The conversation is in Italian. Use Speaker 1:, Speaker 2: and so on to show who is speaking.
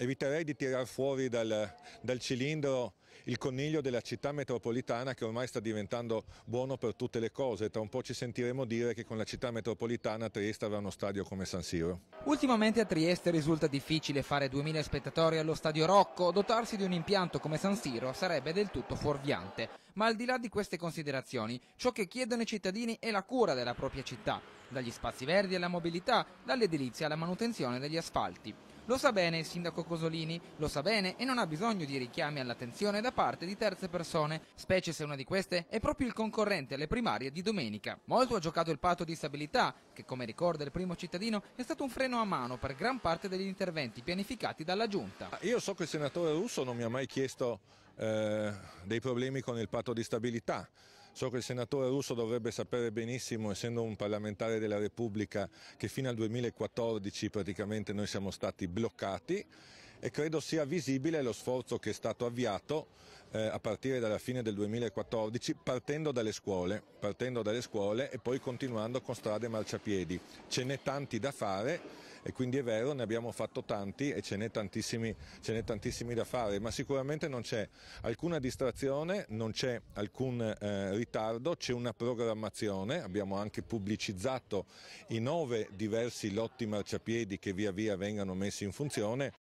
Speaker 1: eviterei di tirar fuori dal, dal, cilindro il coniglio della città metropolitana che ormai sta diventando buono per tutte le cose. Tra un po' ci sentiremo dire che con la città metropolitana Trieste avrà uno stadio come San Siro.
Speaker 2: Ultimamente a Trieste risulta difficile fare 2000 spettatori allo stadio Rocco. Dotarsi di un impianto come San Siro sarebbe del tutto fuorviante. Ma al di là di queste considerazioni, ciò che chiedono i cittadini è la cura della propria città, dagli spazi verdi alla mobilità, dall'edilizia alla manutenzione degli asfalti. Lo sa bene il sindaco Cosolini, lo sa bene e non ha bisogno di richiami all'attenzione da parte di terze persone, specie se una di queste è proprio il concorrente alle primarie di domenica. Molto ha giocato il patto di stabilità, che come ricorda il primo cittadino è stato un freno a mano per gran parte degli interventi pianificati dalla Giunta. Ah,
Speaker 1: io so che il senatore Russo non mi ha mai chiesto eh, dei problemi con il patto di stabilità. So che il senatore russo dovrebbe sapere benissimo, essendo un parlamentare della Repubblica, che fino al 2014 praticamente noi siamo stati bloccati e credo sia visibile lo sforzo che è stato avviato eh, a partire dalla fine del 2014 partendo dalle scuole, partendo dalle scuole e poi continuando con strade marciapiedi. Ce n'è tanti da fare e quindi è vero, ne abbiamo fatto tanti e ce n'è tantissimi, tantissimi, da fare, ma sicuramente non c'è alcuna distrazione, non c'è alcun eh, ritardo, c'è una programmazione, abbiamo anche pubblicizzato i nove diversi lotti marciapiedi che via via vengano messi in funzione.